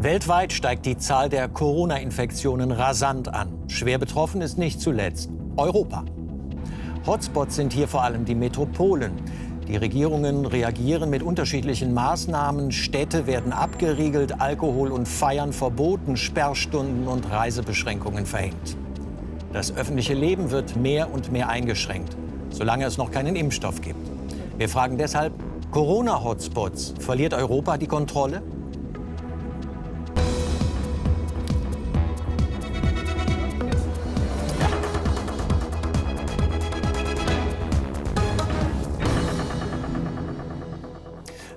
Weltweit steigt die Zahl der Corona-Infektionen rasant an. Schwer betroffen ist nicht zuletzt Europa. Hotspots sind hier vor allem die Metropolen. Die Regierungen reagieren mit unterschiedlichen Maßnahmen. Städte werden abgeriegelt, Alkohol und Feiern verboten, Sperrstunden und Reisebeschränkungen verhängt. Das öffentliche Leben wird mehr und mehr eingeschränkt, solange es noch keinen Impfstoff gibt. Wir fragen deshalb, Corona-Hotspots, verliert Europa die Kontrolle?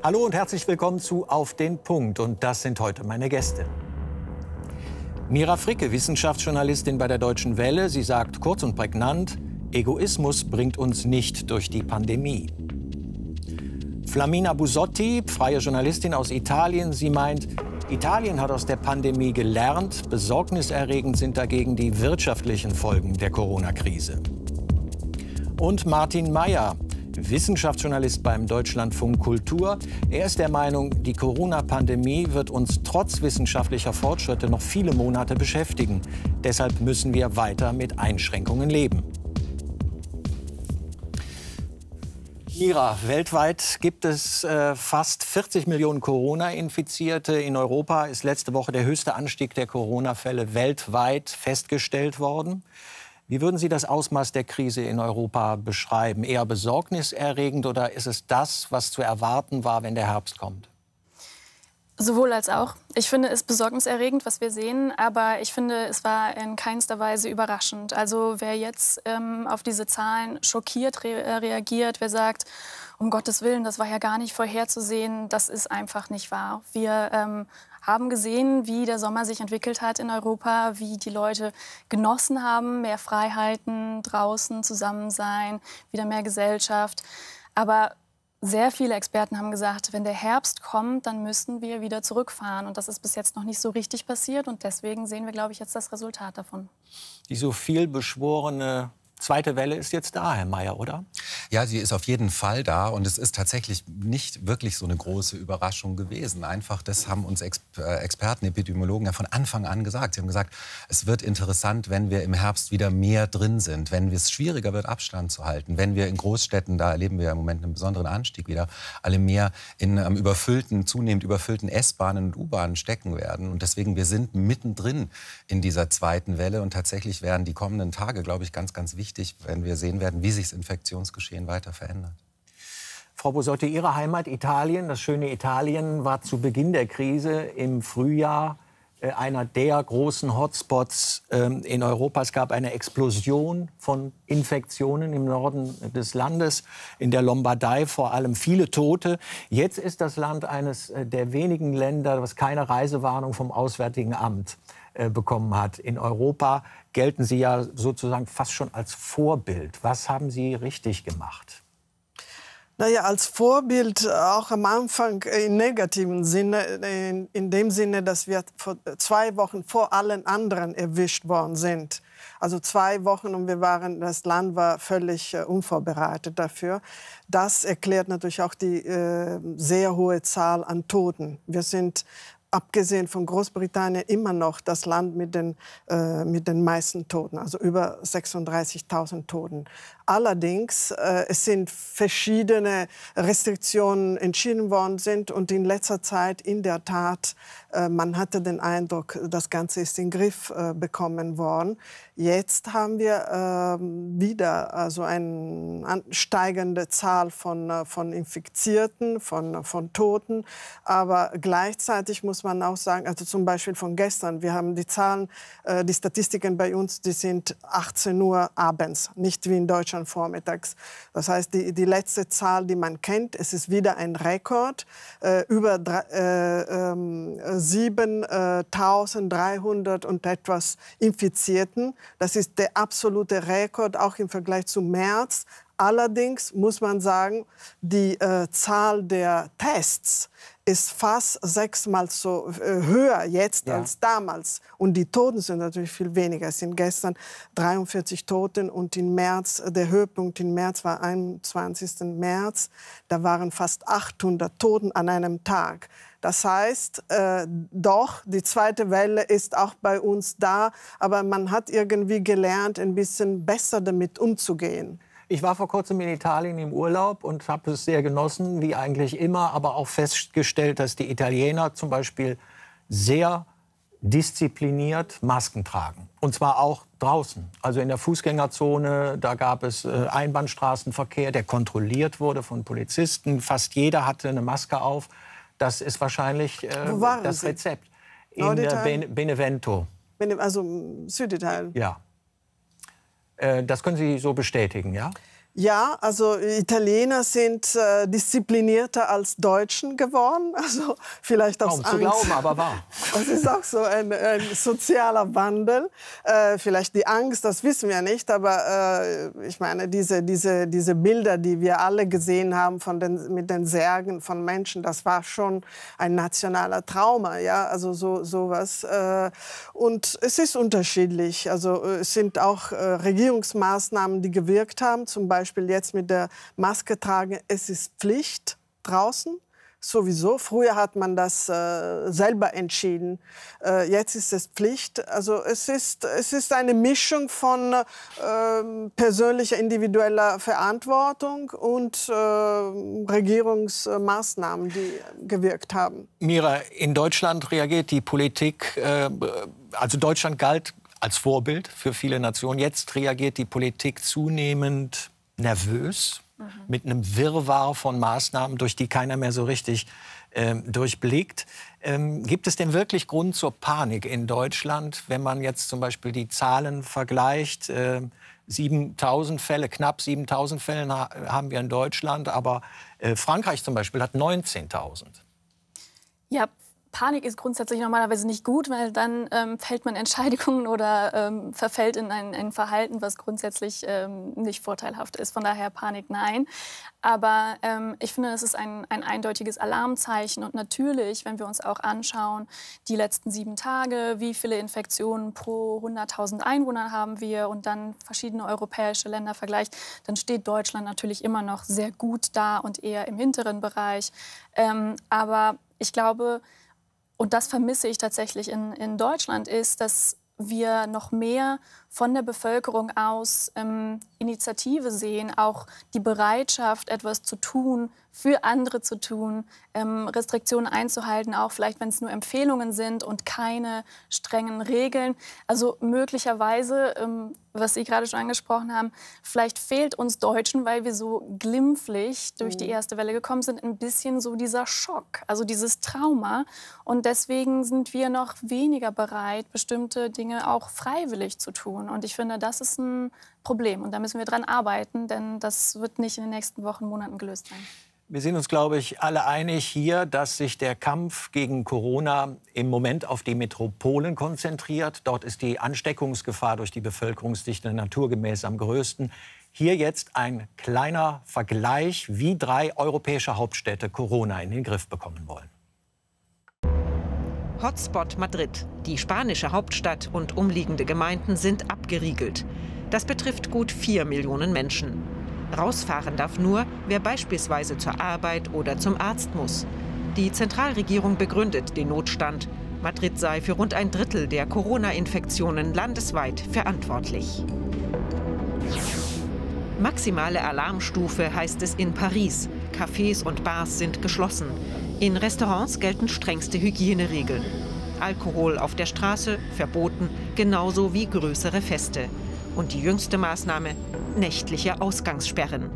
Hallo und herzlich willkommen zu Auf den Punkt. Und das sind heute meine Gäste. Mira Fricke, Wissenschaftsjournalistin bei der Deutschen Welle. Sie sagt kurz und prägnant, Egoismus bringt uns nicht durch die Pandemie. Flamina Busotti, freie Journalistin aus Italien. Sie meint, Italien hat aus der Pandemie gelernt. Besorgniserregend sind dagegen die wirtschaftlichen Folgen der Corona-Krise. Und Martin Mayer, Wissenschaftsjournalist beim Deutschlandfunk Kultur. Er ist der Meinung, die Corona-Pandemie wird uns trotz wissenschaftlicher Fortschritte noch viele Monate beschäftigen. Deshalb müssen wir weiter mit Einschränkungen leben. Kira, weltweit gibt es äh, fast 40 Millionen Corona-Infizierte. In Europa ist letzte Woche der höchste Anstieg der Corona-Fälle weltweit festgestellt worden. Wie würden Sie das Ausmaß der Krise in Europa beschreiben? Eher besorgniserregend oder ist es das, was zu erwarten war, wenn der Herbst kommt? Sowohl als auch. Ich finde es besorgniserregend, was wir sehen, aber ich finde, es war in keinster Weise überraschend. Also wer jetzt ähm, auf diese Zahlen schockiert re äh, reagiert, wer sagt, um Gottes Willen, das war ja gar nicht vorherzusehen, das ist einfach nicht wahr. Wir ähm, haben gesehen, wie der Sommer sich entwickelt hat in Europa, wie die Leute genossen haben, mehr Freiheiten, draußen zusammen sein, wieder mehr Gesellschaft. Aber sehr viele Experten haben gesagt, wenn der Herbst kommt, dann müssten wir wieder zurückfahren. Und das ist bis jetzt noch nicht so richtig passiert. Und deswegen sehen wir, glaube ich, jetzt das Resultat davon. Die so viel beschworene zweite Welle ist jetzt da, Herr Mayer, oder? Ja, sie ist auf jeden Fall da und es ist tatsächlich nicht wirklich so eine große Überraschung gewesen. Einfach, das haben uns äh, Experten, Epidemiologen ja von Anfang an gesagt. Sie haben gesagt, es wird interessant, wenn wir im Herbst wieder mehr drin sind, wenn es schwieriger wird, Abstand zu halten, wenn wir in Großstädten, da erleben wir ja im Moment einen besonderen Anstieg wieder, alle mehr in ähm, überfüllten, zunehmend überfüllten S-Bahnen und U-Bahnen stecken werden. Und deswegen, wir sind mittendrin in dieser zweiten Welle und tatsächlich werden die kommenden Tage, glaube ich, ganz, ganz wichtig wichtig, wenn wir sehen werden, wie sich das Infektionsgeschehen weiter verändert. Frau Bosotti, Ihre Heimat Italien, das schöne Italien, war zu Beginn der Krise im Frühjahr äh, einer der großen Hotspots ähm, in Europa. Es gab eine Explosion von Infektionen im Norden des Landes, in der Lombardei vor allem viele Tote. Jetzt ist das Land eines äh, der wenigen Länder, was keine Reisewarnung vom Auswärtigen Amt äh, bekommen hat. In Europa gelten Sie ja sozusagen fast schon als Vorbild. Was haben Sie richtig gemacht? Naja, als Vorbild äh, auch am Anfang äh, im negativen Sinne, in, in, dem Sinne, dass wir vor zwei Wochen vor allen anderen erwischt worden sind. Also zwei Wochen und wir waren, das Land war völlig unvorbereitet dafür. Das erklärt natürlich auch die äh, sehr hohe Zahl an Toten. Wir sind abgesehen von Großbritannien immer noch das Land mit den, äh, mit den meisten Toten, also über 36.000 Toten. Allerdings, äh, es sind verschiedene Restriktionen entschieden worden sind und in letzter Zeit in der Tat, äh, man hatte den Eindruck, das Ganze ist in den Griff äh, bekommen worden. Jetzt haben wir ähm, wieder also eine steigende Zahl von, äh, von Infizierten, von, äh, von Toten, aber gleichzeitig muss man auch sagen, also zum Beispiel von gestern, wir haben die Zahlen, äh, die Statistiken bei uns, die sind 18 Uhr abends, nicht wie in Deutschland gestern Vormittags. Das heißt, die, die letzte Zahl, die man kennt, es ist wieder ein Rekord, äh, über äh, ähm, äh, 7.300 und etwas Infizierten. Das ist der absolute Rekord, auch im Vergleich zu März. Allerdings muss man sagen, die äh, Zahl der Tests ist fast sechsmal so äh, höher jetzt ja. als damals. Und die Toten sind natürlich viel weniger. Es sind gestern 43 Toten und im März, äh, der Höhepunkt im März war 21. März, da waren fast 800 Toten an einem Tag. Das heißt, äh, doch, die zweite Welle ist auch bei uns da, aber man hat irgendwie gelernt, ein bisschen besser damit umzugehen. Ich war vor kurzem in Italien im Urlaub und habe es sehr genossen, wie eigentlich immer, aber auch festgestellt, dass die Italiener zum Beispiel sehr diszipliniert Masken tragen. Und zwar auch draußen. Also in der Fußgängerzone, da gab es äh, Einbahnstraßenverkehr, der kontrolliert wurde von Polizisten. Fast jeder hatte eine Maske auf. Das ist wahrscheinlich äh, das Sie? Rezept. In Norditalen? Äh, Benevento. Also Süditalien. Ja. Äh, das können Sie so bestätigen, ja? Ja, also Italiener sind äh, disziplinierter als Deutschen geworden. Also vielleicht aus Kaum zu glauben, aber wahr. Das ist auch so ein, ein sozialer Wandel. Äh, vielleicht die Angst, das wissen wir nicht. Aber äh, ich meine, diese, diese, diese Bilder, die wir alle gesehen haben von den, mit den Särgen von Menschen, das war schon ein nationaler Trauma. Ja, also so sowas. Äh, und es ist unterschiedlich. Also äh, es sind auch äh, Regierungsmaßnahmen, die gewirkt haben, zum Beispiel Beispiel jetzt mit der Maske tragen, es ist Pflicht draußen sowieso. Früher hat man das äh, selber entschieden. Äh, jetzt ist es Pflicht. Also es ist, es ist eine Mischung von äh, persönlicher, individueller Verantwortung und ähm, Regierungsmaßnahmen, die gewirkt haben. Mira, in Deutschland reagiert die Politik, äh, also Deutschland galt als Vorbild für viele Nationen. Jetzt reagiert die Politik zunehmend nervös mhm. mit einem Wirrwarr von Maßnahmen, durch die keiner mehr so richtig ähm, durchblickt. Ähm, gibt es denn wirklich Grund zur Panik in Deutschland, wenn man jetzt zum Beispiel die Zahlen vergleicht? Äh, 7000 Fälle, knapp 7000 Fälle haben wir in Deutschland, aber äh, Frankreich zum Beispiel hat 19.000. Ja, Panik ist grundsätzlich normalerweise nicht gut, weil dann ähm, fällt man Entscheidungen oder ähm, verfällt in ein, ein, Verhalten, was grundsätzlich ähm, nicht vorteilhaft ist. Von daher Panik nein. Aber ähm, ich finde, es ist ein, ein eindeutiges Alarmzeichen. Und natürlich, wenn wir uns auch anschauen, die letzten sieben Tage, wie viele Infektionen pro 100.000 Einwohner haben wir und dann verschiedene europäische Länder vergleicht, dann steht Deutschland natürlich immer noch sehr gut da und eher im hinteren Bereich. Ähm, aber ich glaube, und das vermisse ich tatsächlich in, in Deutschland, ist, dass wir noch mehr von der Bevölkerung aus ähm, Initiative sehen, auch die Bereitschaft, etwas zu tun, für andere zu tun, ähm, Restriktionen einzuhalten, auch vielleicht, wenn es nur Empfehlungen sind und keine strengen Regeln. Also möglicherweise, ähm, was Sie gerade schon angesprochen haben, vielleicht fehlt uns Deutschen, weil wir so glimpflich durch mhm. die erste Welle gekommen sind, ein bisschen so dieser Schock, also dieses Trauma. Und deswegen sind wir noch weniger bereit, bestimmte Dinge auch freiwillig zu tun. Generation. Und ich finde, das ist ein Problem und da müssen wir dran arbeiten, denn das wird nicht in den nächsten Wochen, Monaten gelöst sein. Wir sind uns, glaube ich, alle einig hier, dass sich der Kampf gegen Corona im Moment auf die Metropolen konzentriert. Dort ist die Ansteckungsgefahr durch die Bevölkerungsdichte naturgemäß am größten. Hier jetzt ein kleiner Vergleich, wie drei europäische Hauptstädte Corona in den Griff bekommen wollen. Hotspot Madrid. Die spanische Hauptstadt und umliegende Gemeinden sind abgeriegelt. Das betrifft gut vier Millionen Menschen. Rausfahren darf nur, wer beispielsweise zur Arbeit oder zum Arzt muss. Die Zentralregierung begründet den Notstand. Madrid sei für rund ein Drittel der Corona-Infektionen landesweit verantwortlich. Maximale Alarmstufe heißt es in Paris. Cafés und Bars sind geschlossen. In Restaurants gelten strengste Hygieneregeln. Alkohol auf der Straße verboten, genauso wie größere Feste. Und die jüngste Maßnahme, nächtliche Ausgangssperren.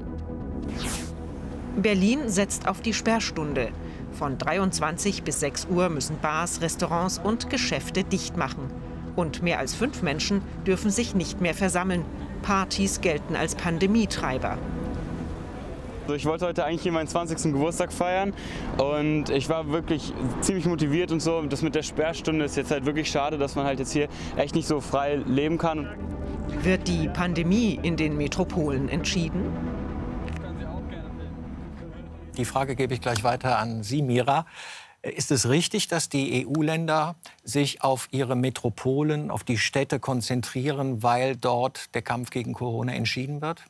Berlin setzt auf die Sperrstunde. Von 23 bis 6 Uhr müssen Bars, Restaurants und Geschäfte dicht machen. Und mehr als fünf Menschen dürfen sich nicht mehr versammeln. Partys gelten als Pandemietreiber ich wollte heute eigentlich hier meinen 20. Geburtstag feiern und ich war wirklich ziemlich motiviert und so. Das mit der Sperrstunde ist jetzt halt wirklich schade, dass man halt jetzt hier echt nicht so frei leben kann. Wird die Pandemie in den Metropolen entschieden? Die Frage gebe ich gleich weiter an Sie, Mira. Ist es richtig, dass die EU-Länder sich auf ihre Metropolen, auf die Städte konzentrieren, weil dort der Kampf gegen Corona entschieden wird?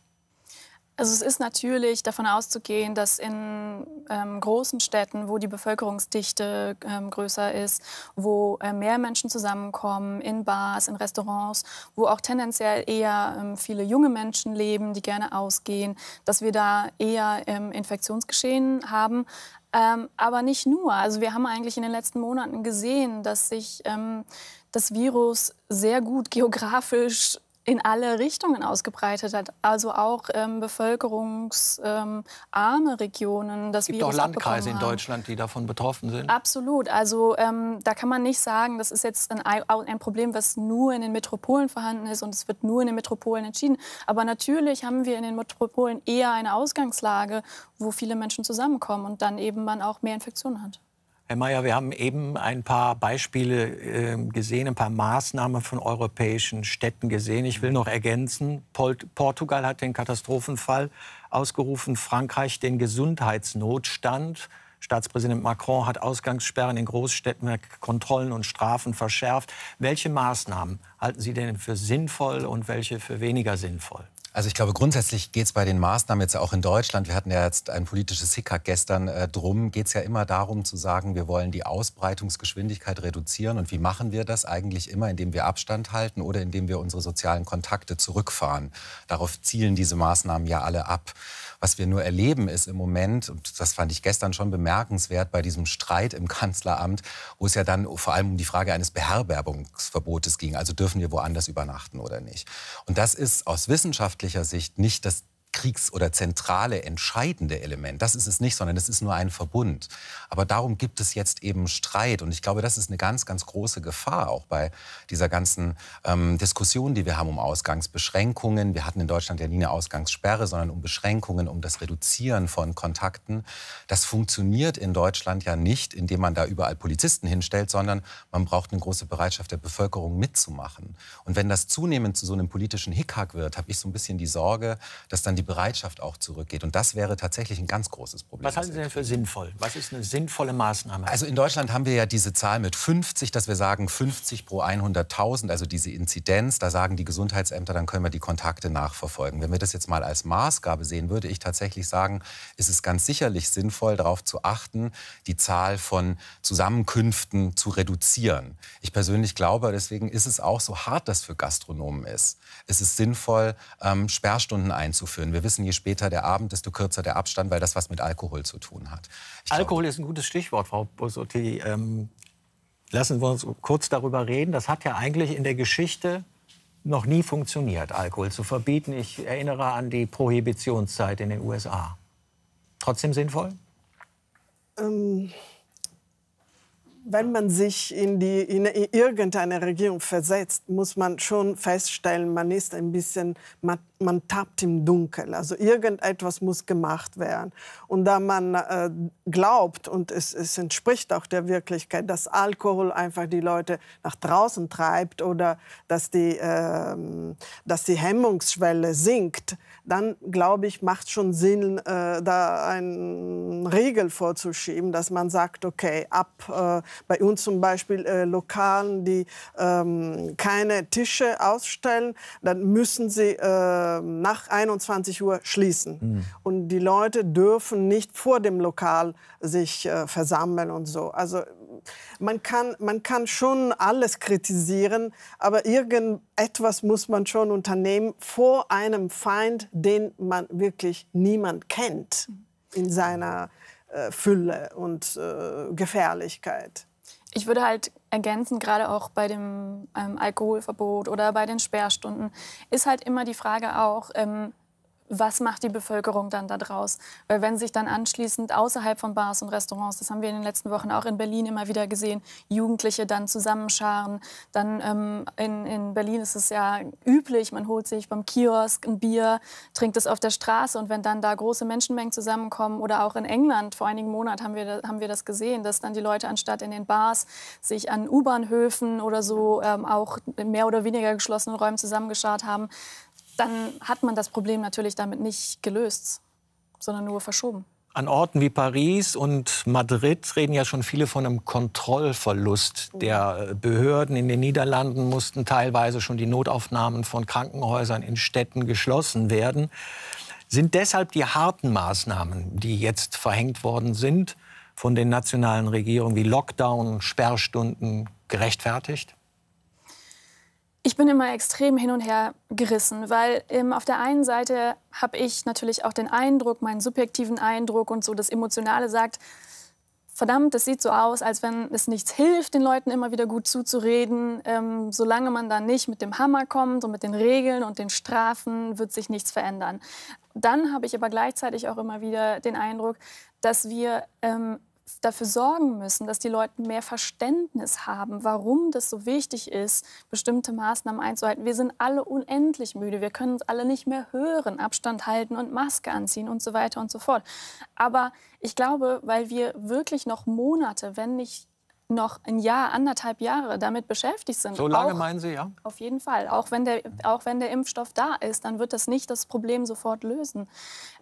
Also es ist natürlich davon auszugehen, dass in ähm, großen Städten, wo die Bevölkerungsdichte ähm, größer ist, wo äh, mehr Menschen zusammenkommen, in Bars, in Restaurants, wo auch tendenziell eher ähm, viele junge Menschen leben, die gerne ausgehen, dass wir da eher ähm, Infektionsgeschehen haben. Ähm, aber nicht nur. Also wir haben eigentlich in den letzten Monaten gesehen, dass sich ähm, das Virus sehr gut geografisch in alle Richtungen ausgebreitet hat. Also auch ähm, bevölkerungsarme ähm, Regionen. Das es gibt Virus auch Landkreise in Deutschland, die davon betroffen sind. Absolut. Also ähm, da kann man nicht sagen, das ist jetzt ein, ein, Problem, was nur in den Metropolen vorhanden ist und es wird nur in den Metropolen entschieden. Aber natürlich haben wir in den Metropolen eher eine Ausgangslage, wo viele Menschen zusammenkommen und dann eben man auch mehr Infektionen hat. Herr Mayer, wir haben eben ein paar Beispiele äh, gesehen, ein paar Maßnahmen von europäischen Städten gesehen. Ich will mhm. noch ergänzen, Pol Portugal hat den Katastrophenfall ausgerufen, Frankreich den Gesundheitsnotstand. Staatspräsident Macron hat Ausgangssperren in Großstädten, Kontrollen und Strafen verschärft. Welche Maßnahmen halten Sie denn für sinnvoll und welche für weniger sinnvoll? Also ich glaube, grundsätzlich geht es bei den Maßnahmen jetzt auch in Deutschland, wir hatten ja jetzt ein politisches Hickhack gestern äh, drum, geht es ja immer darum zu sagen, wir wollen die Ausbreitungsgeschwindigkeit reduzieren. Und wie machen wir das? Eigentlich immer, indem wir Abstand halten oder indem wir unsere sozialen Kontakte zurückfahren. Darauf zielen diese Maßnahmen ja alle ab. Was wir nur erleben, ist im Moment, und das fand ich gestern schon bemerkenswert bei diesem Streit im Kanzleramt, wo es ja dann vor allem um die Frage eines Beherbergungsverbotes ging. Also dürfen wir woanders übernachten oder nicht? Und das ist aus wissenschaftlicher Sicht nicht das Kriegs- oder zentrale, entscheidende Element. Das ist es nicht, sondern es ist nur ein Verbund. Aber darum gibt es jetzt eben Streit. Und ich glaube, das ist eine ganz, ganz große Gefahr auch bei dieser ganzen ähm, Diskussion, die wir haben um Ausgangsbeschränkungen. Wir hatten in Deutschland ja nie eine Ausgangssperre, sondern um Beschränkungen, um das Reduzieren von Kontakten. Das funktioniert in Deutschland ja nicht, indem man da überall Polizisten hinstellt, sondern man braucht eine große Bereitschaft der Bevölkerung mitzumachen. Und wenn das zunehmend zu so einem politischen Hickhack wird, habe ich so ein bisschen die Sorge, dass dann die Bereitschaft auch zurückgeht. Und das wäre tatsächlich ein ganz großes Problem. Was halten Sie denn für sinnvoll? Was ist eine sinnvolle Maßnahme? Also in Deutschland haben wir ja diese Zahl mit 50, dass wir sagen 50 pro 100.000, also diese Inzidenz. Da sagen die Gesundheitsämter, dann können wir die Kontakte nachverfolgen. Wenn wir das jetzt mal als Maßgabe sehen, würde ich tatsächlich sagen, ist es ganz sicherlich sinnvoll, darauf zu achten, die Zahl von Zusammenkünften zu reduzieren. Ich persönlich glaube, deswegen ist es auch so hart, dass für Gastronomen ist. Es ist sinnvoll, ähm, Sperrstunden einzuführen. Wir wissen, je später der Abend, desto kürzer der Abstand, weil das was mit Alkohol zu tun hat. Ich Alkohol glaube, ist ein gutes Stichwort, Frau Bosotti. Ähm, lassen wir uns kurz darüber reden. Das hat ja eigentlich in der Geschichte noch nie funktioniert, Alkohol zu verbieten. Ich erinnere an die Prohibitionszeit in den USA. Trotzdem sinnvoll? Ähm wenn man sich in, die, in, irgendeine Regierung versetzt, muss man schon feststellen, man ist ein bisschen man tappt im Dunkeln. Also irgendetwas muss gemacht werden. Und da man äh, glaubt, und es, es, entspricht auch der Wirklichkeit, dass Alkohol einfach die Leute nach draußen treibt oder dass die, äh, dass die Hemmungsschwelle sinkt, dann glaube ich, macht schon Sinn, äh, da einen Riegel vorzuschieben, dass man sagt, okay, ab äh, bei uns zum Beispiel äh, Lokalen, die ähm, keine Tische ausstellen, dann müssen sie äh, ähm, nach 21 Uhr schließen. Mhm. Und die Leute dürfen nicht vor dem Lokal sich äh, versammeln und so. Also man kann, man kann schon alles kritisieren, aber irgendetwas muss man schon unternehmen vor einem Feind, den man wirklich niemand kennt in seiner äh, Fülle und äh, Gefährlichkeit. Ich würde halt ergänzen, gerade auch bei dem ähm, Alkoholverbot oder bei den Sperrstunden, ist halt immer die Frage auch, ähm, was macht die Bevölkerung dann da draus? Weil wenn sich dann anschließend außerhalb von Bars und Restaurants, das haben wir in den letzten Wochen auch in Berlin immer wieder gesehen, Jugendliche dann zusammenscharen, dann ähm, in, in Berlin ist es ja üblich, man holt sich beim Kiosk ein Bier, trinkt es auf der Straße und wenn dann da große Menschenmengen zusammenkommen oder auch in England, vor einigen Monaten haben wir, haben wir das gesehen, dass dann die Leute anstatt in den Bars sich an U-Bahnhöfen oder so ähm, auch in mehr oder weniger geschlossenen Räumen zusammengeschart haben, dann hat man das Problem natürlich damit nicht gelöst, sondern nur verschoben. An Orten wie Paris und Madrid reden ja schon viele von einem Kontrollverlust der äh, Behörden. In den Niederlanden mussten teilweise schon die Notaufnahmen von Krankenhäusern in Städten geschlossen werden. Sind deshalb die harten Maßnahmen, die jetzt verhängt worden sind, von den nationalen Regierungen wie Lockdown, Sperrstunden gerechtfertigt? Ich bin immer extrem hin und her gerissen, weil ähm, auf der einen Seite habe ich natürlich auch den Eindruck, meinen subjektiven Eindruck und so das Emotionale sagt, verdammt, das sieht so aus, als wenn es nichts hilft, den Leuten immer wieder gut zuzureden. Ähm, solange man dann nicht mit dem Hammer kommt und mit den Regeln und den Strafen, wird sich nichts verändern. Dann habe ich aber gleichzeitig auch immer wieder den Eindruck, dass wir ähm, dafür sorgen müssen, dass die Leute mehr Verständnis haben, warum das so wichtig ist, bestimmte Maßnahmen einzuhalten. Wir sind alle unendlich müde, wir können uns alle nicht mehr hören, Abstand halten und Maske anziehen und so weiter und so fort. Aber ich glaube, weil wir wirklich noch Monate, wenn nicht noch ein Jahr, anderthalb Jahre damit beschäftigt sind. So lange auch, meinen Sie, ja? Auf jeden Fall. Auch wenn, der, auch wenn der Impfstoff da ist, dann wird das nicht das Problem sofort lösen.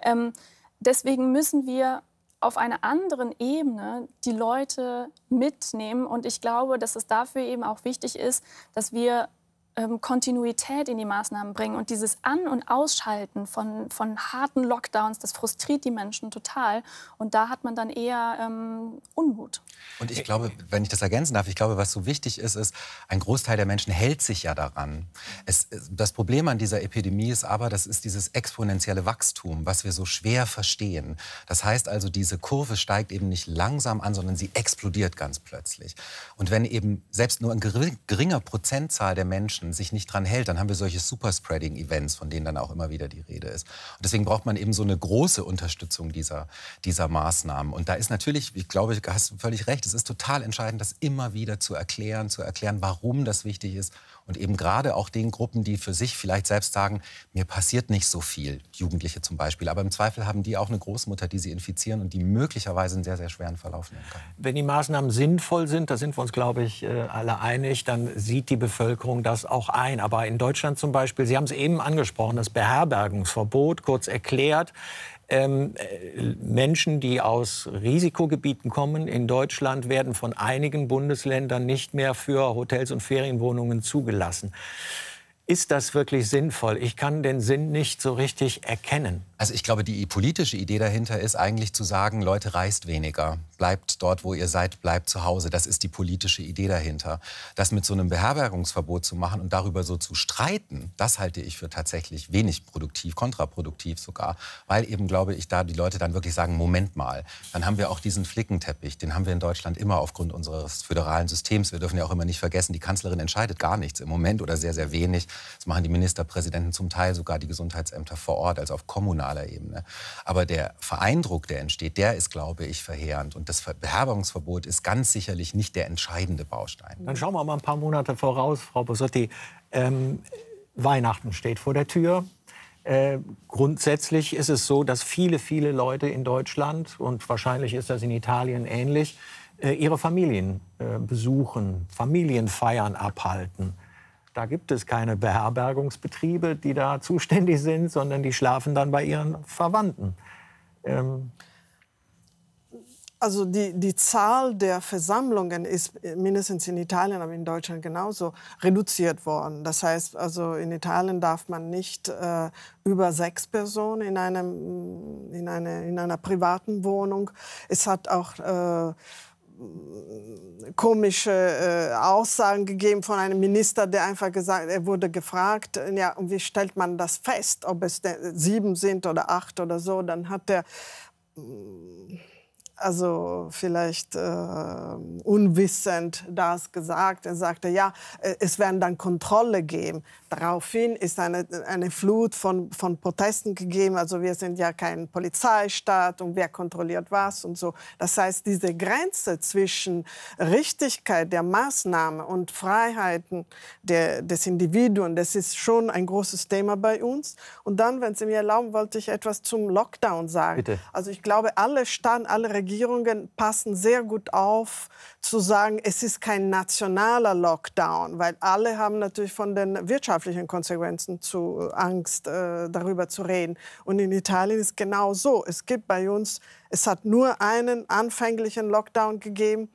Ähm, deswegen müssen wir auf einer anderen Ebene die Leute mitnehmen. Und ich glaube, dass es dafür eben auch wichtig ist, dass wir ähm, Kontinuität in die Maßnahmen bringen. Und dieses An- und Ausschalten von, von harten Lockdowns, das frustriert die Menschen total. Und da hat man dann eher ähm, Unmut. Und ich glaube, wenn ich das ergänzen darf, ich glaube, was so wichtig ist, ist, ein Großteil der Menschen hält sich ja daran. Es, das Problem an dieser Epidemie ist aber, das ist dieses exponentielle Wachstum, was wir so schwer verstehen. Das heißt also, diese Kurve steigt eben nicht langsam an, sondern sie explodiert ganz plötzlich. Und wenn eben selbst nur ein geringer Prozentzahl der Menschen Menschen sich nicht dran hält, dann haben wir solche Superspreading-Events, von denen dann auch immer wieder die Rede ist. Und deswegen braucht man eben so eine große Unterstützung dieser, dieser Maßnahmen. Und da ist natürlich, ich glaube, du hast völlig recht, es ist total entscheidend, das immer wieder zu erklären, zu erklären, warum das wichtig ist und eben gerade auch den Gruppen, die für sich vielleicht selbst sagen, mir passiert nicht so viel, Jugendliche zum Beispiel, aber im Zweifel haben die auch eine Großmutter, die sie infizieren und die möglicherweise einen sehr, sehr schweren Verlauf nehmen kann. Wenn die Maßnahmen sinnvoll sind, da sind wir uns, glaube ich, äh, alle einig, dann sieht die Bevölkerung das auch ein. Aber in Deutschland zum Beispiel, Sie haben es eben angesprochen, das Beherbergungsverbot, kurz erklärt, ähm, äh, Menschen, die aus Risikogebieten kommen in Deutschland, werden von einigen Bundesländern nicht mehr für Hotels und Ferienwohnungen zugelassen ist das wirklich sinnvoll? Ich kann den Sinn nicht so richtig erkennen. Also ich glaube, die politische Idee dahinter ist eigentlich zu sagen, Leute reist weniger, bleibt dort, wo ihr seid, bleibt zu Hause. Das ist die politische Idee dahinter. Das mit so einem Beherbergungsverbot zu machen und darüber so zu streiten, das halte ich für tatsächlich wenig produktiv, kontraproduktiv sogar, weil eben glaube ich, da die Leute dann wirklich sagen, Moment mal, dann haben wir auch diesen Flickenteppich, den haben wir in Deutschland immer aufgrund unseres föderalen Systems. Wir dürfen ja auch immer nicht vergessen, die Kanzlerin entscheidet gar nichts im Moment oder sehr sehr wenig. Das machen die Ministerpräsidenten zum Teil sogar die Gesundheitsämter vor Ort, also auf kommunaler Ebene. Aber der Vereindruck, der entsteht, der ist, glaube ich, verheerend. Und das Beherbergungsverbot ist ganz sicherlich nicht der entscheidende Baustein. Dann schauen wir mal ein paar Monate voraus, Frau Bosotti. Ähm, Weihnachten steht vor der Tür. Äh, grundsätzlich ist es so, dass viele, viele Leute in Deutschland und wahrscheinlich ist das in Italien ähnlich, äh, ihre Familien äh, besuchen, Familienfeiern abhalten. Da gibt es keine Beherbergungsbetriebe, die da zuständig sind, sondern die schlafen dann bei ihren Verwandten. Ähm also die, die Zahl der Versammlungen ist mindestens in Italien, aber in Deutschland genauso reduziert worden. Das heißt, also in Italien darf man nicht äh, über sechs Personen in, einem, in, eine, in einer privaten Wohnung. Es hat auch äh, komische äh, Aussagen gegeben von einem Minister, der einfach gesagt, er wurde gefragt, äh, ja, und wie stellt man das fest, ob es sieben sind oder acht oder so, dann hat er mm, also vielleicht äh, unwissend das gesagt. Er sagte, ja, äh, es werden dann Kontrolle geben. Daraufhin ist eine, eine Flut von, von Protesten gegeben. Also wir sind ja kein Polizeistaat und wer kontrolliert was und so. Das heißt, diese Grenze zwischen Richtigkeit der Maßnahme und Freiheiten der, des Individuen, das ist schon ein großes Thema bei uns. Und dann, wenn Sie mir erlauben, wollte ich etwas zum Lockdown sagen. Bitte. Also ich glaube, alle Staaten, alle Regierungen passen sehr gut auf, zu sagen, es ist kein nationaler Lockdown, weil alle haben natürlich von den Wirtschafts gesellschaftlichen Konsequenzen zu äh, Angst, äh, darüber zu reden. Und in Italien ist genau so. Es gibt bei uns, es hat nur einen anfänglichen Lockdown gegeben.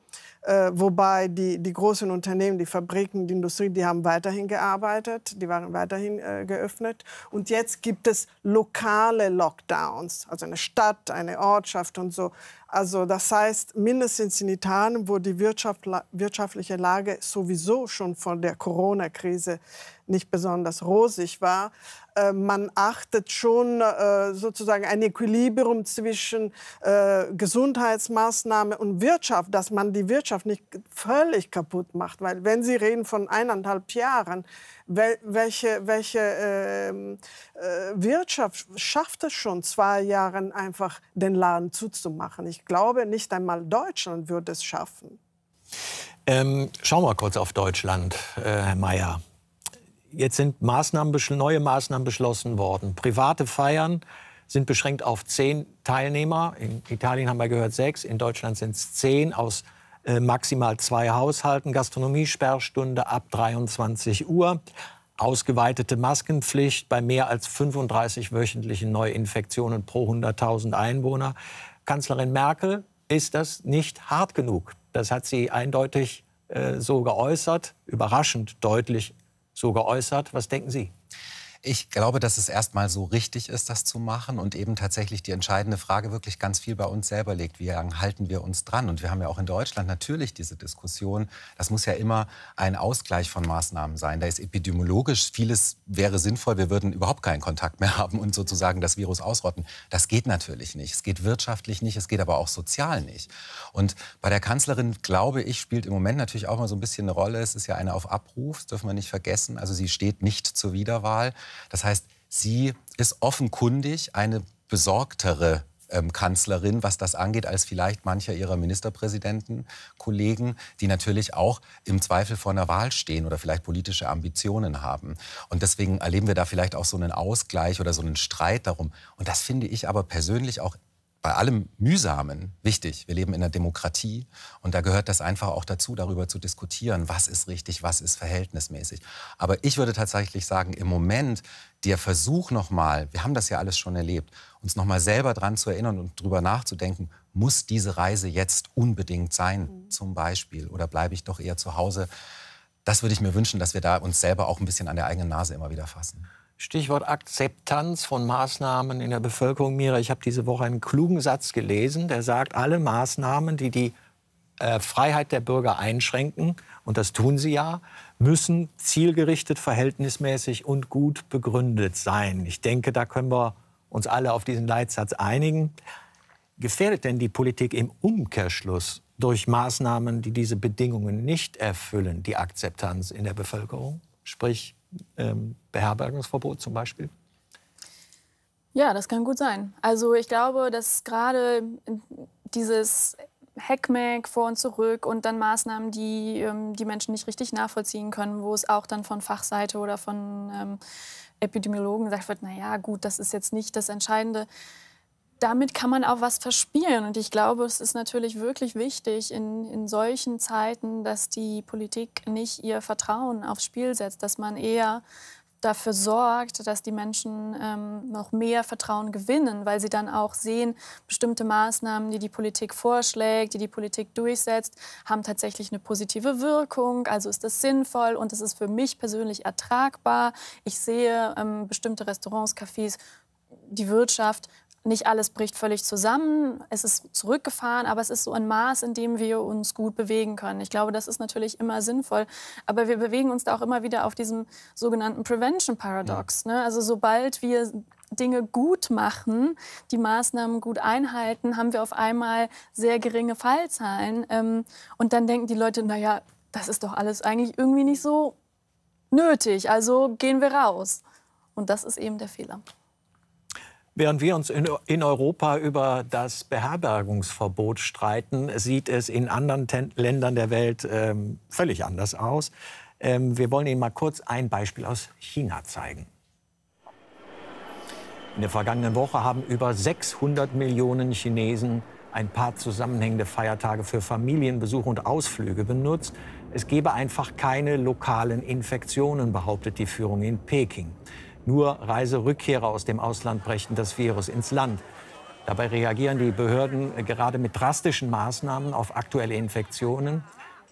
Äh, wobei die, die großen Unternehmen, die Fabriken, die Industrie, die haben weiterhin gearbeitet, die waren weiterhin äh, geöffnet. Und jetzt gibt es lokale Lockdowns, also eine Stadt, eine Ortschaft und so. Also das heißt, mindestens in Italien, wo die Wirtschaft, wirtschaftliche Lage sowieso schon von der Corona-Krise nicht besonders rosig war, äh, man achtet schon äh, sozusagen ein Equilibrium zwischen äh, Gesundheitsmaßnahme und Wirtschaft, dass man die Wirtschaft nicht völlig kaputt macht. Weil wenn Sie reden von eineinhalb Jahren, wel welche, welche ähm, äh, Wirtschaft schafft es schon, zwei Jahren einfach den Laden zuzumachen? Ich glaube, nicht einmal Deutschland würde es schaffen. Ähm, schauen wir kurz auf Deutschland, äh, Herr Mayer jetzt sind Maßnahmen, neue Maßnahmen beschlossen worden. Private Feiern sind beschränkt auf zehn Teilnehmer. In Italien haben wir gehört sechs, in Deutschland sind es zehn aus äh, maximal zwei Haushalten. Gastronomiesperrstunde ab 23 Uhr. Ausgeweitete Maskenpflicht bei mehr als 35 wöchentlichen Neuinfektionen pro 100.000 Einwohner. Kanzlerin Merkel ist das nicht hart genug. Das hat sie eindeutig äh, so geäußert, überraschend deutlich so geäußert. Was denken Sie? Ich glaube, dass es erstmal so richtig ist, das zu machen und eben tatsächlich die entscheidende Frage wirklich ganz viel bei uns selber liegt. Wie lange halten wir uns dran? Und wir haben ja auch in Deutschland natürlich diese Diskussion. Das muss ja immer ein Ausgleich von Maßnahmen sein. Da ist epidemiologisch vieles wäre sinnvoll. Wir würden überhaupt keinen Kontakt mehr haben und sozusagen das Virus ausrotten. Das geht natürlich nicht. Es geht wirtschaftlich nicht. Es geht aber auch sozial nicht. Und bei der Kanzlerin, glaube ich, spielt im Moment natürlich auch mal so ein bisschen eine Rolle. Es ist ja eine auf Abruf. Das dürfen wir nicht vergessen. Also sie steht nicht zur Wiederwahl. Das heißt, sie ist offenkundig eine besorgtere ähm, Kanzlerin, was das angeht, als vielleicht mancher ihrer Ministerpräsidentenkollegen, die natürlich auch im Zweifel vor einer Wahl stehen oder vielleicht politische Ambitionen haben. Und deswegen erleben wir da vielleicht auch so einen Ausgleich oder so einen Streit darum. Und das finde ich aber persönlich auch bei allem Mühsamen wichtig. Wir leben in einer Demokratie und da gehört das einfach auch dazu, darüber zu diskutieren, was ist richtig, was ist verhältnismäßig. Aber ich würde tatsächlich sagen, im Moment der Versuch nochmal, wir haben das ja alles schon erlebt, uns nochmal selber dran zu erinnern und drüber nachzudenken, muss diese Reise jetzt unbedingt sein, mhm. zum Beispiel, oder bleibe ich doch eher zu Hause? Das würde ich mir wünschen, dass wir da uns selber auch ein bisschen an der eigenen Nase immer wieder fassen. Stichwort Akzeptanz von Maßnahmen in der Bevölkerung. Mira, ich habe diese Woche einen klugen Satz gelesen, der sagt, alle Maßnahmen, die die äh, Freiheit der Bürger einschränken, und das tun sie ja, müssen zielgerichtet, verhältnismäßig und gut begründet sein. Ich denke, da können wir uns alle auf diesen Leitsatz einigen. Gefährdet denn die Politik im Umkehrschluss durch Maßnahmen, die diese Bedingungen nicht erfüllen, die Akzeptanz in der Bevölkerung? Sprich, ähm, Beherbergungsverbot zum Beispiel? Ja, das kann gut sein. Also ich glaube, dass gerade dieses Hackmack vor und zurück und dann Maßnahmen, die ähm, die Menschen nicht richtig nachvollziehen können, wo es auch dann von Fachseite oder von ähm, Epidemiologen gesagt wird, naja gut, das ist jetzt nicht das Entscheidende damit kann man auch was verspielen. Und ich glaube, es ist natürlich wirklich wichtig in, in solchen Zeiten, dass die Politik nicht ihr Vertrauen aufs Spiel setzt, dass man eher dafür sorgt, dass die Menschen ähm, noch mehr Vertrauen gewinnen, weil sie dann auch sehen, bestimmte Maßnahmen, die die Politik vorschlägt, die die Politik durchsetzt, haben tatsächlich eine positive Wirkung. Also ist das sinnvoll und es ist für mich persönlich ertragbar. Ich sehe ähm, bestimmte Restaurants, Cafés die Wirtschaft nicht alles bricht völlig zusammen, es ist zurückgefahren, aber es ist so ein Maß, in dem wir uns gut bewegen können. Ich glaube, das ist natürlich immer sinnvoll, aber wir bewegen uns da auch immer wieder auf diesem sogenannten Prevention Paradox. Ja. Ne? Also sobald wir Dinge gut machen, die Maßnahmen gut einhalten, haben wir auf einmal sehr geringe Fallzahlen ähm, und dann denken die Leute, naja, das ist doch alles eigentlich irgendwie nicht so nötig, also gehen wir raus. Und das ist eben der Fehler. Während wir uns in, Europa über das Beherbergungsverbot streiten, sieht es in anderen Ten Ländern der Welt ähm, völlig anders aus. Ähm, wir wollen Ihnen mal kurz ein Beispiel aus China zeigen. In der vergangenen Woche haben über 600 Millionen Chinesen ein paar zusammenhängende Feiertage für Familienbesuch und Ausflüge benutzt. Es gebe einfach keine lokalen Infektionen, behauptet die Führung in Peking. Nur Reiserückkehrer aus dem Ausland brächten das Virus ins Land. Dabei reagieren die Behörden gerade mit drastischen Maßnahmen auf aktuelle Infektionen.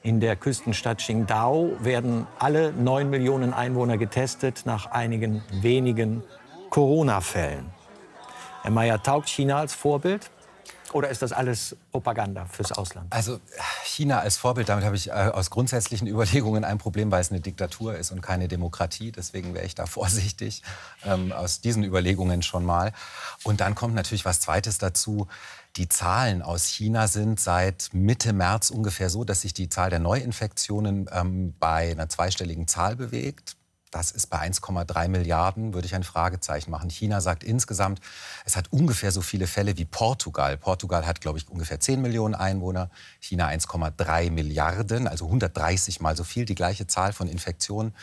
In der Küstenstadt Qingdao werden alle 9 Millionen Einwohner getestet nach einigen wenigen Corona-Fällen. Herr Mayer taugt China als Vorbild. Oder ist das alles Propaganda fürs Ausland? Also China als Vorbild, damit habe ich äh, aus grundsätzlichen Überlegungen ein Problem, weil es eine Diktatur ist und keine Demokratie. Deswegen wäre ich da vorsichtig ähm, aus diesen Überlegungen schon mal. Und dann kommt natürlich was Zweites dazu. Die Zahlen aus China sind seit Mitte März ungefähr so, dass sich die Zahl der Neuinfektionen ähm, bei einer zweistelligen Zahl bewegt das ist bei 1,3 Milliarden, würde ich ein Fragezeichen machen. China sagt insgesamt, es hat ungefähr so viele Fälle wie Portugal. Portugal hat, glaube ich, ungefähr 10 Millionen Einwohner, China 1,3 Milliarden, also 130 mal so viel, die gleiche Zahl von Infektionen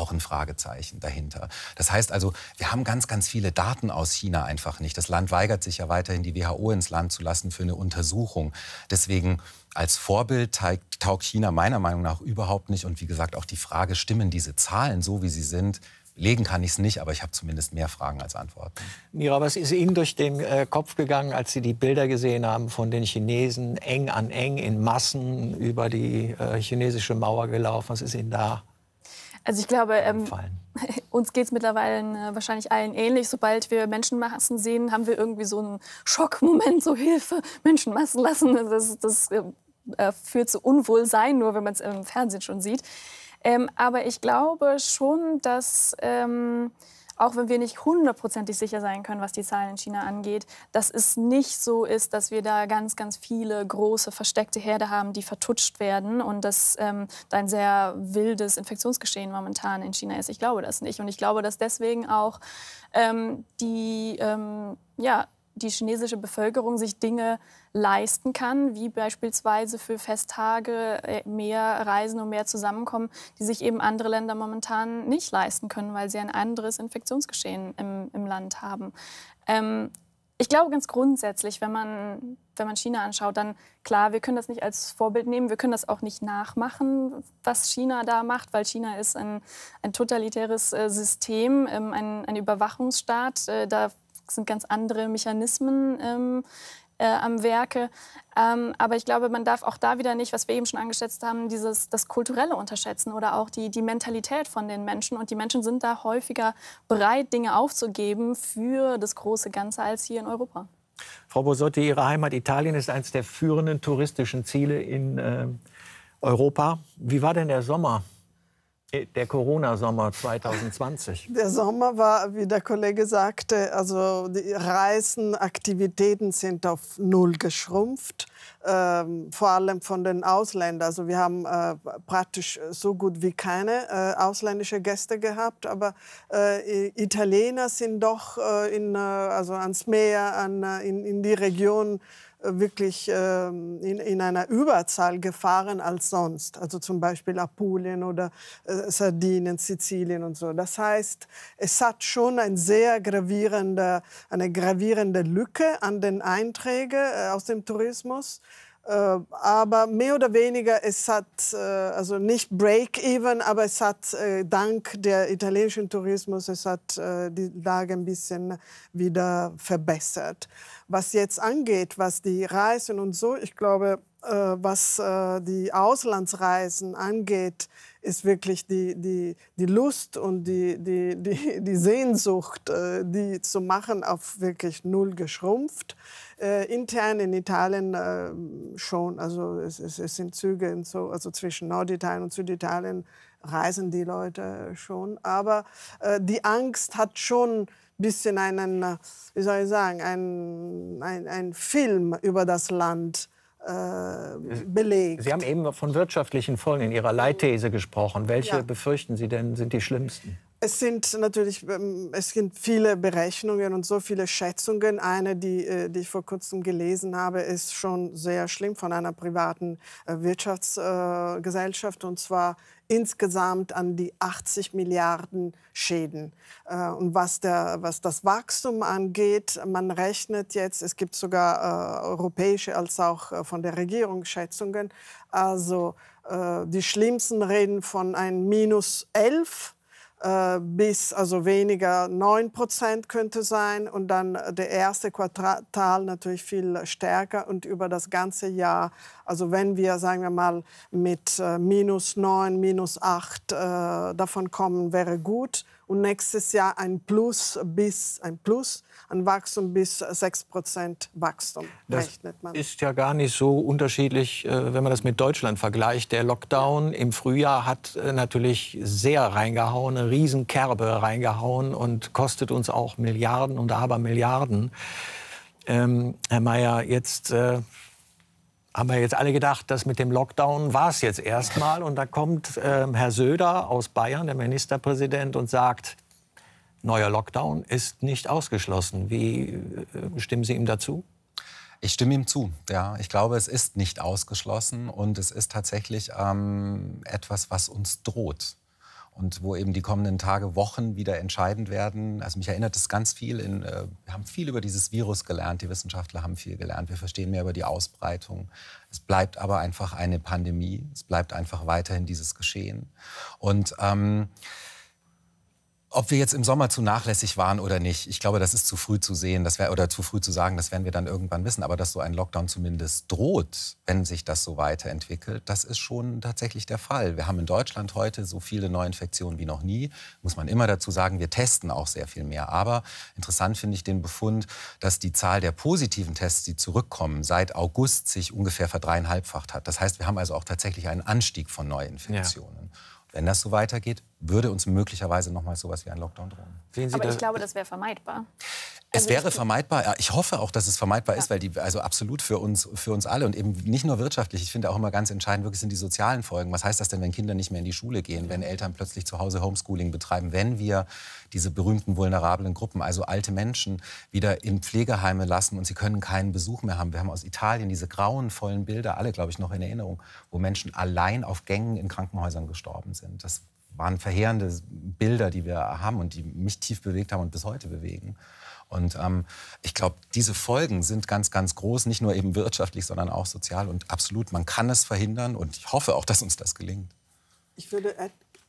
auch ein Fragezeichen dahinter. Das heißt also, wir haben ganz, ganz viele Daten aus China einfach nicht. Das Land weigert sich ja weiterhin, die WHO ins Land zu lassen für eine Untersuchung. Deswegen als Vorbild taugt China meiner Meinung nach überhaupt nicht. Und wie gesagt, auch die Frage, stimmen diese Zahlen so, wie sie sind? Legen kann ich es nicht, aber ich habe zumindest mehr Fragen als Antworten. Mira, was ist Ihnen durch den äh, Kopf gegangen, als Sie die Bilder gesehen haben von den Chinesen eng an eng in Massen über die äh, chinesische Mauer gelaufen? Was ist Ihnen da also ich glaube, ähm, uns geht es mittlerweile äh, wahrscheinlich allen ähnlich. Sobald wir Menschenmassen sehen, haben wir irgendwie so einen Schockmoment, so Hilfe, Menschenmassen lassen. Das, das äh, äh, führt zu Unwohlsein, nur wenn man es im Fernsehen schon sieht. Ähm, aber ich glaube schon, dass... Ähm, auch wenn wir nicht hundertprozentig sicher sein können, was die Zahlen in China angeht, dass es nicht so ist, dass wir da ganz, ganz viele große versteckte Herde haben, die vertutscht werden und dass ähm, da ein sehr wildes Infektionsgeschehen momentan in China ist. Ich glaube das nicht. Und ich glaube, dass deswegen auch ähm, die, ähm, ja, die chinesische Bevölkerung sich Dinge leisten kann, wie beispielsweise für Festtage äh, mehr Reisen und mehr Zusammenkommen, die sich eben andere Länder momentan nicht leisten können, weil sie ein anderes Infektionsgeschehen im, im Land haben. Ähm, ich glaube ganz grundsätzlich, wenn man, wenn man China anschaut, dann klar, wir können das nicht als Vorbild nehmen, wir können das auch nicht nachmachen, was China da macht, weil China ist ein, ein totalitäres äh, System, ähm, ein, ein Überwachungsstaat. Äh, da sind ganz andere Mechanismen ähm, äh, am Werke. Ähm, aber ich glaube, man darf auch da wieder nicht, was wir eben schon angeschätzt haben, dieses, das Kulturelle unterschätzen oder auch die, die Mentalität von den Menschen. Und die Menschen sind da häufiger bereit, Dinge aufzugeben für das große Ganze als hier in Europa. Frau Bosotti, Ihre Heimat Italien ist eines der führenden touristischen Ziele in äh, Europa. Wie war denn der Sommer äh, der Corona-Sommer 2020. Der Sommer war, wie der Kollege sagte, also die Reisen, Aktivitäten sind auf Null geschrumpft, ähm, vor allem von den Ausländern. Also wir haben äh, praktisch so gut wie keine äh, ausländische Gäste gehabt, aber äh, Italiener sind doch äh, in, äh, also ans Meer, an, in, in die Region wirklich ähm, in, in einer Überzahl gefahren als sonst. Also zum Beispiel Apulien oder äh, Sardinien, Sizilien und so. Das heißt, es hat schon ein sehr gravierende, eine gravierende Lücke an den Einträgen äh, aus dem Tourismus. Äh, aber mehr oder weniger, es hat, äh, also nicht Break-Even, aber es hat äh, dank der italienischen Tourismus, es hat die Lage ein bisschen wieder verbessert. Was jetzt angeht, was die Reisen und so, ich glaube, was die Auslandsreisen angeht, ist wirklich die, die, die Lust und die, die, die, die Sehnsucht, äh, die zu machen, auf wirklich null geschrumpft. Äh, intern in Italien äh, schon, also es, es, es sind Züge und so, also zwischen Norditalien und Süditalien reisen die Leute schon. Aber äh, die Angst hat schon bisschen einen, äh, wie soll ich sagen, einen, einen, einen Film über das Land äh, belegt. Sie haben eben von wirtschaftlichen Folgen in Ihrer Leitthese gesprochen. Welche ja. befürchten Sie denn sind die schlimmsten? Es sind natürlich ähm, es sind viele Berechnungen und so viele Schätzungen. Eine, die, äh, die ich vor kurzem gelesen habe, ist schon sehr schlimm von einer privaten äh, Wirtschaftsgesellschaft, äh, und zwar insgesamt an die 80 Milliarden Schäden. Und was, der, was das Wachstum angeht, man rechnet jetzt, es gibt sogar europäische als auch von der Regierung Schätzungen, also die Schlimmsten reden von einem minus 11 äh, bis also weniger 9 Prozent könnte sein und dann äh, der erste Quartal natürlich viel stärker und über das ganze Jahr, also wenn wir, sagen wir mal, mit äh, minus 9, minus 8 davon kommen, wäre gut und nächstes Jahr ein Plus bis ein Plus an Wachstum bis 6 Prozent Wachstum das rechnet man. Ist ja gar nicht so unterschiedlich, äh, wenn man das mit Deutschland vergleicht. Der Lockdown im Frühjahr hat äh, natürlich sehr reingehauen, eine Riesenkerbe reingehauen und kostet uns auch Milliarden und Abermilliarden. Ähm, Herr Mayer, jetzt äh, haben wir jetzt alle gedacht, das mit dem Lockdown war es jetzt erstmal. Und da kommt äh, Herr Söder aus Bayern, der Ministerpräsident, und sagt, neuer Lockdown ist nicht ausgeschlossen. Wie äh, stimmen Sie ihm dazu? Ich stimme ihm zu. Ja, ich glaube, es ist nicht ausgeschlossen und es ist tatsächlich ähm, etwas, was uns droht und wo eben die kommenden Tage, Wochen wieder entscheidend werden. Also mich erinnert es ganz viel. In, äh, wir haben viel über dieses Virus gelernt, die Wissenschaftler haben viel gelernt. Wir verstehen mehr über die Ausbreitung. Es bleibt aber einfach eine Pandemie. Es bleibt einfach weiterhin dieses Geschehen. Und ähm, ob wir jetzt im Sommer zu nachlässig waren oder nicht, ich glaube, das ist zu früh zu sehen das wär, oder zu früh zu sagen, das werden wir dann irgendwann wissen. Aber dass so ein Lockdown zumindest droht, wenn sich das so weiterentwickelt, das ist schon tatsächlich der Fall. Wir haben in Deutschland heute so viele Neuinfektionen wie noch nie. Muss man immer dazu sagen, wir testen auch sehr viel mehr. Aber interessant finde ich den Befund, dass die Zahl der positiven Tests, die zurückkommen, seit August sich ungefähr verdreieinhalbfacht hat. Das heißt, wir haben also auch tatsächlich einen Anstieg von Neuinfektionen. Ja. Wenn das so weitergeht, würde uns möglicherweise noch mal so etwas wie ein Lockdown drohen. Aber ich glaube, das wäre vermeidbar. Es also wäre vermeidbar. Ich hoffe auch, dass es vermeidbar ja. ist, weil die also absolut für uns für uns alle und eben nicht nur wirtschaftlich. Ich finde auch immer ganz entscheidend wirklich sind die sozialen Folgen. Was heißt das denn, wenn Kinder nicht mehr in die Schule gehen, wenn Eltern plötzlich zu Hause Homeschooling betreiben, wenn wir diese berühmten vulnerablen Gruppen, also alte Menschen, wieder in Pflegeheime lassen und sie können keinen Besuch mehr haben. Wir haben aus Italien diese grauenvollen Bilder, alle glaube ich noch in Erinnerung, wo Menschen allein auf Gängen in Krankenhäusern gestorben sind. Das waren verheerende Bilder, die wir haben und die mich tief bewegt haben und bis heute bewegen. Und ähm, ich glaube, diese Folgen sind ganz, ganz groß, nicht nur eben wirtschaftlich, sondern auch sozial und absolut. Man kann es verhindern und ich hoffe auch, dass uns das gelingt. Ich würde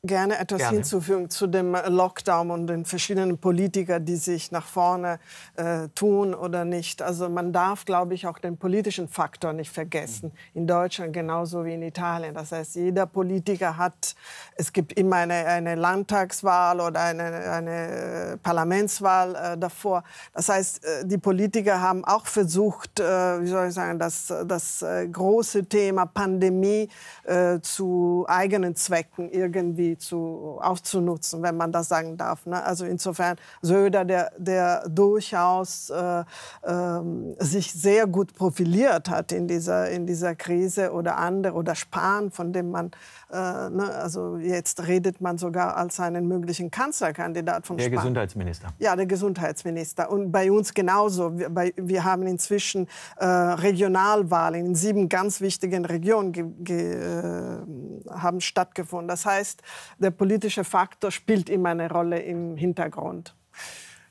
gerne etwas gerne. hinzufügen zu dem äh, Lockdown und den verschiedenen Politikern, die sich nach vorne äh, tun oder nicht. Also man darf, glaube ich, auch den politischen Faktor nicht vergessen. Mhm. In Deutschland genauso wie in Italien. Das heißt, jeder Politiker hat, es gibt immer eine, eine Landtagswahl oder eine, eine äh, Parlamentswahl äh, davor. Das heißt, äh, die Politiker haben auch versucht, äh, wie soll ich sagen, das, das große Thema Pandemie zu eigenen Zwecken irgendwie irgendwie zu, aufzunutzen, wenn man das sagen darf. Ne? Also insofern Söder, der, der durchaus äh, ähm, sich sehr gut profiliert hat in dieser, in dieser Krise oder andere oder Spahn, von dem man äh, ne, also jetzt redet man sogar als einen möglichen Kanzlerkandidat von der Spanien. Der Gesundheitsminister. Ja, der Gesundheitsminister. Und bei uns genauso. Wir, bei, wir haben inzwischen äh, Regionalwahlen in sieben ganz wichtigen Regionen ge, ge, äh, haben stattgefunden. Das heißt, der politische Faktor spielt immer eine Rolle im Hintergrund.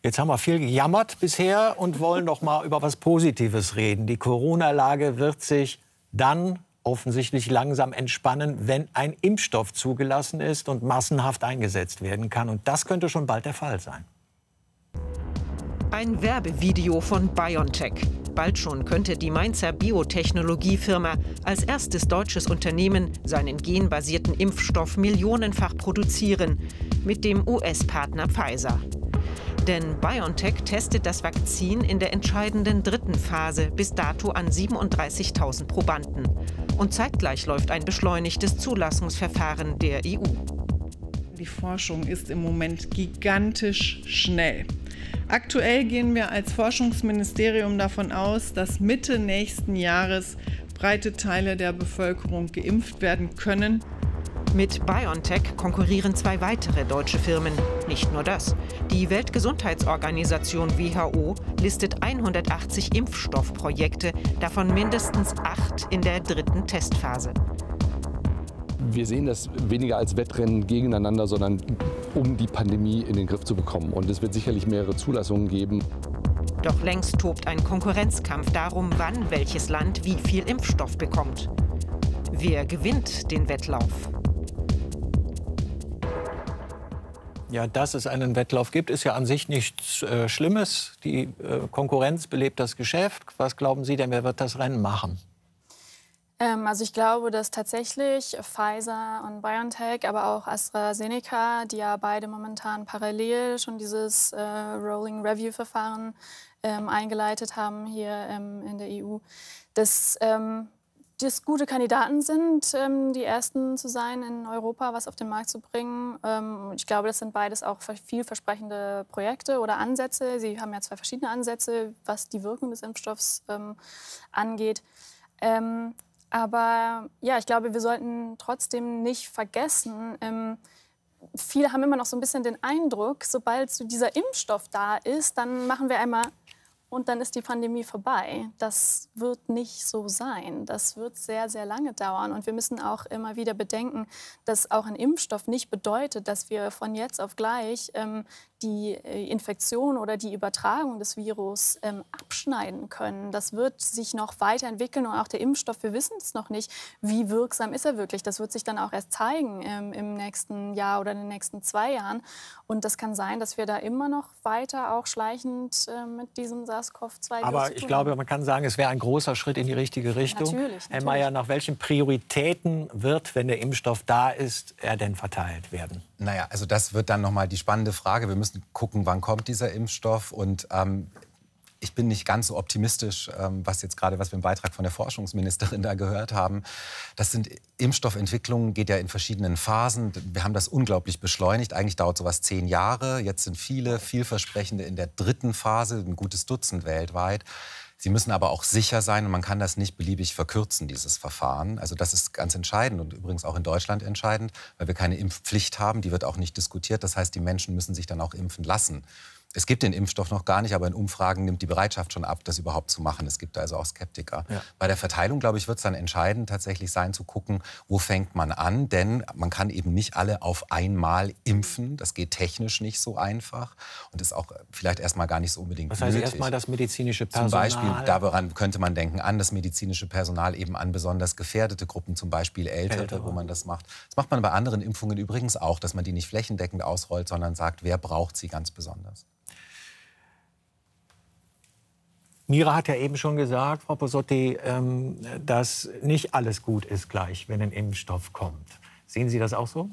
Jetzt haben wir viel gejammert bisher und wollen noch mal über was Positives reden. Die Corona-Lage wird sich dann offensichtlich langsam entspannen, wenn ein Impfstoff zugelassen ist und massenhaft eingesetzt werden kann. Und das könnte schon bald der Fall sein. Ein Werbevideo von BioNTech. Bald schon könnte die Mainzer Biotechnologiefirma als erstes deutsches Unternehmen seinen genbasierten Impfstoff millionenfach produzieren mit dem US-Partner Pfizer. Denn BioNTech testet das Vakzin in der entscheidenden dritten Phase bis dato an 37.000 Probanden. Und zeitgleich läuft ein beschleunigtes Zulassungsverfahren der EU. Die Forschung ist im Moment gigantisch schnell. Aktuell gehen wir als Forschungsministerium davon aus, dass Mitte nächsten Jahres breite Teile der Bevölkerung geimpft werden können. Mit BioNTech konkurrieren zwei weitere deutsche Firmen. Nicht nur das. Die Weltgesundheitsorganisation WHO listet 180 Impfstoffprojekte, davon mindestens acht in der dritten Testphase. Wir sehen das weniger als Wettrennen gegeneinander, sondern um die Pandemie in den Griff zu bekommen. Und es wird sicherlich mehrere Zulassungen geben. Doch längst tobt ein Konkurrenzkampf darum, wann welches Land wie viel Impfstoff bekommt. Wer gewinnt den Wettlauf? Ja, dass es einen Wettlauf gibt, ist ja an sich nichts äh, Schlimmes. Die äh, Konkurrenz belebt das Geschäft. Was glauben Sie denn, wer wird das Rennen machen? Ähm, also ich glaube, dass tatsächlich Pfizer und BioNTech, aber auch AstraZeneca, die ja beide momentan parallel schon dieses äh, Rolling Review-Verfahren ähm, eingeleitet haben hier ähm, in der EU, dass ähm, das gute Kandidaten sind, ähm, die ersten zu sein in Europa, was auf den Markt zu bringen. Ähm, ich glaube, das sind beides auch vielversprechende Projekte oder Ansätze. Sie haben ja zwei verschiedene Ansätze, was die Wirkung des Impfstoffs ähm, angeht. Ähm, aber ja, ich glaube, wir sollten trotzdem nicht vergessen, ähm, viele haben immer noch so ein bisschen den Eindruck, sobald so dieser Impfstoff da ist, dann machen wir einmal und dann ist die Pandemie vorbei. Das wird nicht so sein. Das wird sehr, sehr lange dauern. Und wir müssen auch immer wieder bedenken, dass auch ein Impfstoff nicht bedeutet, dass wir von jetzt auf gleich ähm, die äh, Infektion oder die Übertragung des Virus ähm, abschneiden können. Das wird sich noch weiterentwickeln und auch der Impfstoff, wir wissen es noch nicht, wie wirksam ist er wirklich. Das wird sich dann auch erst zeigen ähm, im nächsten Jahr oder in den nächsten zwei Jahren. Und das kann sein, dass wir da immer noch weiter auch schleichend äh, mit diesem SARS-CoV-2 Aber ich glaube, man kann sagen, es wäre ein großer Schritt in die richtige Richtung. Natürlich, natürlich. Herr Mayer, nach welchen Prioritäten wird, wenn der Impfstoff da ist, er denn verteilt werden? Naja, also das wird dann nochmal die spannende Frage. Wir müssen müssen gucken, wann kommt dieser Impfstoff. Und ähm, ich bin nicht ganz so optimistisch, ähm, was jetzt gerade, was wir im Beitrag von der Forschungsministerin da gehört haben. Das sind Impfstoffentwicklungen, geht ja in verschiedenen Phasen. Wir haben das unglaublich beschleunigt. Eigentlich dauert sowas zehn Jahre. Jetzt sind viele vielversprechende in der dritten Phase, ein gutes Dutzend weltweit. Sie müssen aber auch sicher sein und man kann das nicht beliebig verkürzen, dieses Verfahren. Also das ist ganz entscheidend und übrigens auch in Deutschland entscheidend, weil wir keine Impfpflicht haben, die wird auch nicht diskutiert. Das heißt, die Menschen müssen sich dann auch impfen lassen. Es gibt den Impfstoff noch gar nicht, aber in Umfragen nimmt die Bereitschaft schon ab, das überhaupt zu machen. Es gibt also auch Skeptiker. Ja. Bei der Verteilung, glaube ich, wird es dann entscheidend tatsächlich sein zu gucken, wo fängt man an. Denn man kann eben nicht alle auf einmal impfen. Das geht technisch nicht so einfach und ist auch vielleicht erstmal gar nicht so unbedingt möglich. Das heißt erstmal das medizinische Personal? Zum Beispiel, daran könnte man denken, an das medizinische Personal eben an besonders gefährdete Gruppen, zum Beispiel Ältere, Ältere. wo man das macht. Das macht man bei anderen Impfungen übrigens auch, dass man die nicht flächendeckend ausrollt, sondern sagt, wer braucht sie ganz besonders. Mira hat ja eben schon gesagt, Frau Posotti, ähm, dass nicht alles gut ist gleich, wenn ein Impfstoff kommt. Sehen Sie das auch so?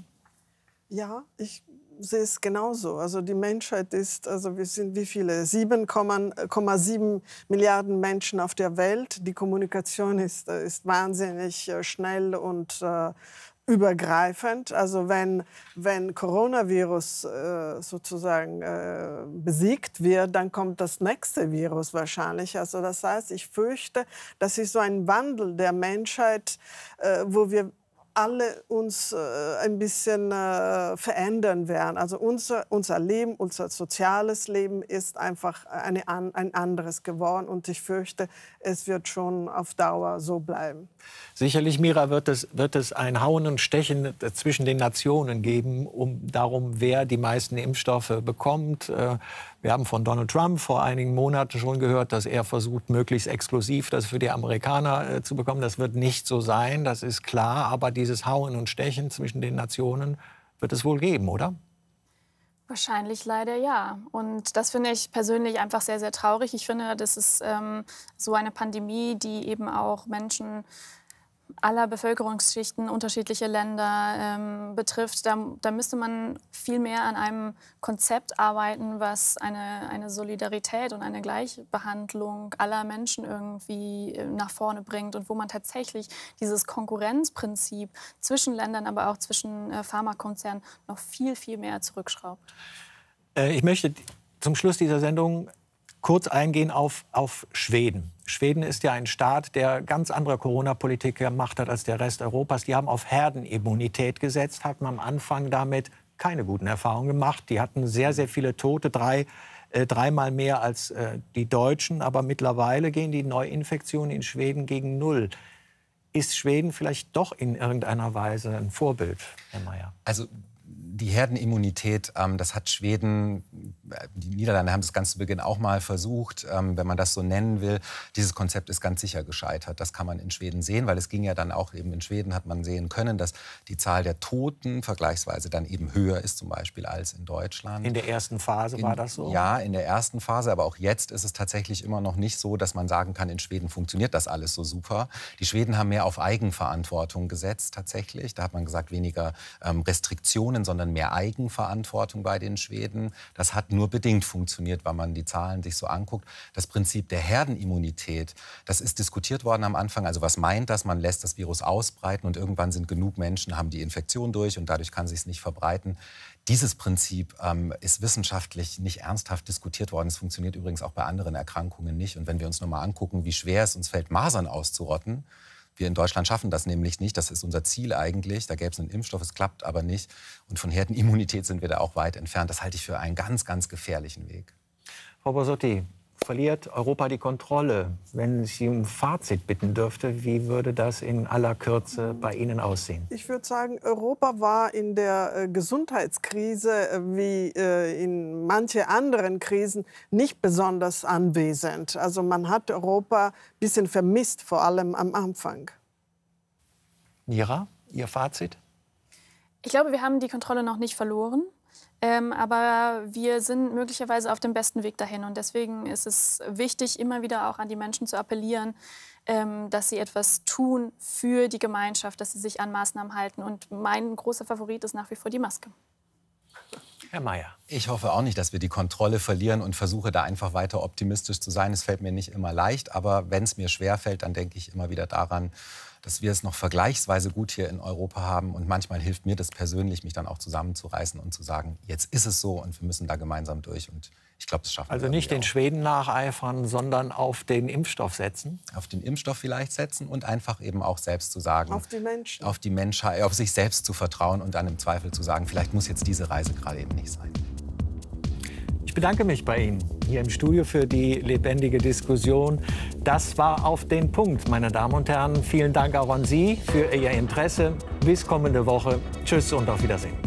Ja, ich sehe es genauso. Also die Menschheit ist, also wir sind wie viele? 7,7 äh, Milliarden Menschen auf der Welt. Die Kommunikation ist, äh, ist wahnsinnig äh, schnell und übergreifend. Also wenn, wenn Coronavirus äh, sozusagen äh, besiegt wird, dann kommt das nächste Virus wahrscheinlich. Also das heißt, ich fürchte, das ist so ein Wandel der Menschheit, äh, wo wir alle uns äh, ein bisschen äh, verändern werden. Also unser, unser Leben, unser soziales Leben ist einfach eine, ein anderes geworden und ich fürchte, es wird schon auf Dauer so bleiben. Sicherlich, Mira, wird es, wird es ein Hauen und Stechen äh, zwischen den Nationen geben, um darum, wer die meisten Impfstoffe bekommt, äh, wir haben von Donald Trump vor einigen Monaten schon gehört, dass er versucht, möglichst exklusiv das für die Amerikaner äh, zu bekommen. Das wird nicht so sein, das ist klar. Aber dieses Hauen und Stechen zwischen den Nationen wird es wohl geben, oder? Wahrscheinlich leider ja. Und das finde ich persönlich einfach sehr, sehr traurig. Ich finde, das ist ähm, so eine Pandemie, die eben auch Menschen aller Bevölkerungsschichten, unterschiedliche Länder ähm, betrifft. Da, da, müsste man viel mehr an einem Konzept arbeiten, was eine, eine Solidarität und eine Gleichbehandlung aller Menschen irgendwie äh, nach vorne bringt und wo man tatsächlich dieses Konkurrenzprinzip zwischen Ländern, aber auch zwischen äh, Pharmakonzernen noch viel, viel mehr zurückschraubt. Äh, ich möchte zum Schluss dieser Sendung kurz eingehen auf, auf Schweden. Schweden ist ja ein Staat, der ganz andere Corona-Politik gemacht hat als der Rest Europas. Die haben auf Herdenimmunität gesetzt, hatten am Anfang damit keine guten Erfahrungen gemacht. Die hatten sehr, sehr viele Tote, drei, äh, dreimal mehr als äh, die Deutschen. Aber mittlerweile gehen die Neuinfektionen in Schweden gegen Null. Ist Schweden vielleicht doch in irgendeiner Weise ein Vorbild, Herr Mayer? Also die Herdenimmunität, ähm, das hat Schweden, äh, die Niederlande haben das ganz zu Beginn auch mal versucht, ähm, wenn man das so nennen will. Dieses Konzept ist ganz sicher gescheitert. Das kann man in Schweden sehen, weil es ging ja dann auch eben in Schweden, hat man sehen können, dass die Zahl der Toten vergleichsweise dann eben höher ist, zum Beispiel als in Deutschland. In der ersten Phase in, war das so? Ja, in der ersten Phase, aber auch jetzt ist es tatsächlich immer noch nicht so, dass man sagen kann, in Schweden funktioniert das alles so super. Die Schweden haben mehr auf Eigenverantwortung gesetzt tatsächlich. Da hat man gesagt, weniger ähm, Restriktionen, sondern sondern mehr Eigenverantwortung bei den Schweden. Das hat nur bedingt funktioniert, wenn man die Zahlen sich so anguckt. Das Prinzip der Herdenimmunität, das ist diskutiert worden am Anfang. Also was meint das? Man lässt das Virus ausbreiten und irgendwann sind genug Menschen, haben die Infektion durch und dadurch kann sich es nicht verbreiten. Dieses Prinzip ähm, ist wissenschaftlich nicht ernsthaft diskutiert worden. Es funktioniert übrigens auch bei anderen Erkrankungen nicht. Und wenn wir uns nochmal angucken, wie schwer es uns fällt, Masern auszurotten, wir in Deutschland schaffen das nämlich nicht. Das ist unser Ziel eigentlich. Da gäbe es einen Impfstoff, es klappt aber nicht. Und von Herdenimmunität sind wir da auch weit entfernt. Das halte ich für einen ganz, ganz gefährlichen Weg. Frau Bosotti, verliert Europa die Kontrolle? Wenn ich Sie um Fazit bitten dürfte, wie würde das in aller Kürze bei Ihnen aussehen? Ich würde sagen, Europa war in der äh, Gesundheitskrise äh, wie äh, in manche anderen Krisen nicht besonders anwesend. Also man hat Europa ein bisschen vermisst, vor allem am Anfang. Nira, Ihr Fazit? Ich glaube, wir haben die Kontrolle noch nicht verloren. Ähm, aber wir sind möglicherweise auf dem besten Weg dahin. Und deswegen ist es wichtig, immer wieder auch an die Menschen zu appellieren, ähm, dass sie etwas tun für die Gemeinschaft, dass sie sich an Maßnahmen halten. Und mein großer Favorit ist nach wie vor die Maske. Herr Mayer. Ich hoffe auch nicht, dass wir die Kontrolle verlieren und versuche da einfach weiter optimistisch zu sein. Es fällt mir nicht immer leicht, aber wenn es mir schwer fällt, dann denke ich immer wieder daran, dass wir es noch vergleichsweise gut hier in Europa haben. Und manchmal hilft mir das persönlich, mich dann auch zusammenzureißen und zu sagen, jetzt ist es so und wir müssen da gemeinsam durch. Und ich glaube, das schaffen also wir. Also nicht den auch. Schweden nacheifern, sondern auf den Impfstoff setzen. Auf den Impfstoff vielleicht setzen und einfach eben auch selbst zu sagen. Auf die Menschen. Auf die Menschheit, auf sich selbst zu vertrauen und dann im Zweifel zu sagen, vielleicht muss jetzt diese Reise gerade eben nicht sein bedanke mich bei Ihnen hier im Studio für die lebendige Diskussion. Das war auf den Punkt, meine Damen und Herren. Vielen Dank auch an Sie für Ihr Interesse. Bis kommende Woche. Tschüss und auf Wiedersehen.